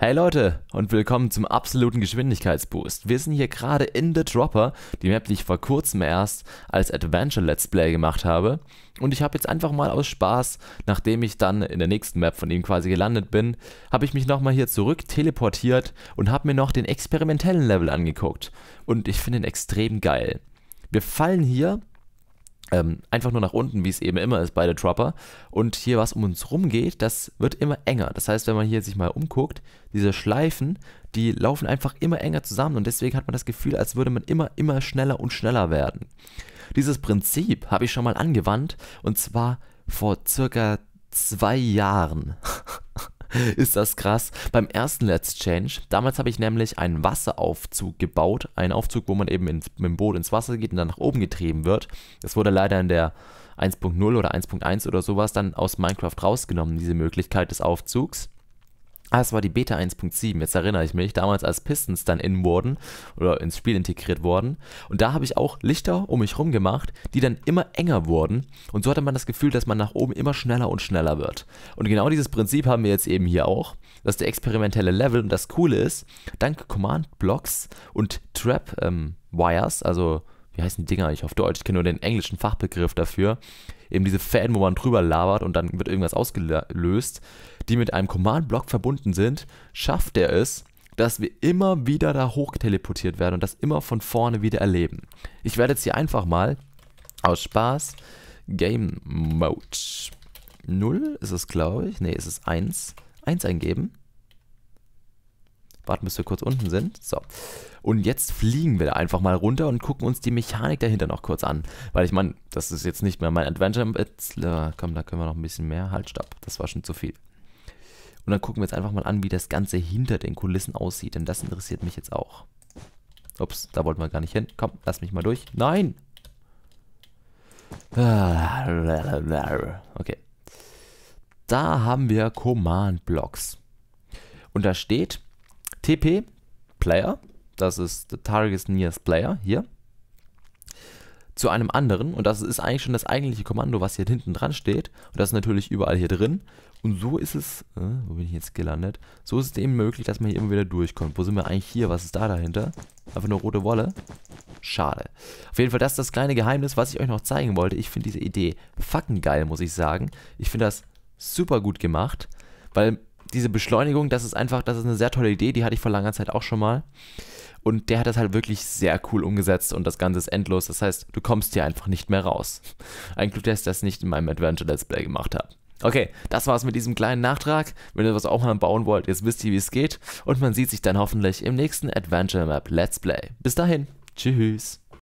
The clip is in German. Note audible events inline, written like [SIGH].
Hey Leute und willkommen zum absoluten Geschwindigkeitsboost. Wir sind hier gerade in The Dropper, die Map, die ich vor kurzem erst als Adventure Let's Play gemacht habe. Und ich habe jetzt einfach mal aus Spaß, nachdem ich dann in der nächsten Map von ihm quasi gelandet bin, habe ich mich nochmal hier zurück teleportiert und habe mir noch den experimentellen Level angeguckt. Und ich finde ihn extrem geil. Wir fallen hier ähm, einfach nur nach unten, wie es eben immer ist bei der Dropper. Und hier, was um uns rumgeht, das wird immer enger. Das heißt, wenn man hier sich mal umguckt, diese Schleifen, die laufen einfach immer enger zusammen und deswegen hat man das Gefühl, als würde man immer, immer schneller und schneller werden. Dieses Prinzip habe ich schon mal angewandt und zwar vor circa zwei Jahren. [LAUGHS] ist das krass. Beim ersten Let's Change, damals habe ich nämlich einen Wasseraufzug gebaut. Einen Aufzug, wo man eben ins, mit dem Boot ins Wasser geht und dann nach oben getrieben wird. Das wurde leider in der 1.0 oder 1.1 oder sowas dann aus Minecraft rausgenommen, diese Möglichkeit des Aufzugs. Ah, es war die Beta 1.7, jetzt erinnere ich mich, damals als Pistons dann in wurden oder ins Spiel integriert wurden. Und da habe ich auch Lichter um mich rum gemacht, die dann immer enger wurden. Und so hatte man das Gefühl, dass man nach oben immer schneller und schneller wird. Und genau dieses Prinzip haben wir jetzt eben hier auch. dass der experimentelle Level und das Coole ist, dank Command Blocks und Trap ähm, Wires, also wie heißen die Dinger Ich auf Deutsch? kenne nur den englischen Fachbegriff dafür. Eben diese Fäden, wo man drüber labert und dann wird irgendwas ausgelöst, die mit einem Command-Block verbunden sind, schafft er es, dass wir immer wieder da hoch teleportiert werden und das immer von vorne wieder erleben. Ich werde jetzt hier einfach mal aus Spaß Game Mode 0 ist es, glaube ich. Ne, ist es 1. 1 eingeben. Warten, bis wir kurz unten sind. So. Und jetzt fliegen wir da einfach mal runter und gucken uns die Mechanik dahinter noch kurz an. Weil ich meine, das ist jetzt nicht mehr mein Adventure. Jetzt, äh, komm, da können wir noch ein bisschen mehr. Halt, stopp. Das war schon zu viel. Und dann gucken wir jetzt einfach mal an, wie das Ganze hinter den Kulissen aussieht. Denn das interessiert mich jetzt auch. Ups, da wollten wir gar nicht hin. Komm, lass mich mal durch. Nein! Ah, okay. Da haben wir Command Blocks. Und da steht, TP Player, das ist the target's nearest player hier, zu einem anderen und das ist eigentlich schon das eigentliche Kommando, was hier hinten dran steht und das ist natürlich überall hier drin und so ist es, äh, wo bin ich jetzt gelandet, so ist es eben möglich, dass man hier immer wieder durchkommt. Wo sind wir eigentlich hier, was ist da dahinter? Einfach eine rote Wolle? Schade. Auf jeden Fall, das ist das kleine Geheimnis, was ich euch noch zeigen wollte. Ich finde diese Idee fucking geil, muss ich sagen. Ich finde das super gut gemacht, weil diese Beschleunigung, das ist einfach, das ist eine sehr tolle Idee, die hatte ich vor langer Zeit auch schon mal. Und der hat das halt wirklich sehr cool umgesetzt und das Ganze ist endlos. Das heißt, du kommst hier einfach nicht mehr raus. Ein Glück, dass ich das nicht in meinem Adventure Let's Play gemacht habe. Okay, das war's mit diesem kleinen Nachtrag. Wenn ihr was auch mal bauen wollt, jetzt wisst ihr, wie es geht. Und man sieht sich dann hoffentlich im nächsten Adventure Map Let's Play. Bis dahin, tschüss.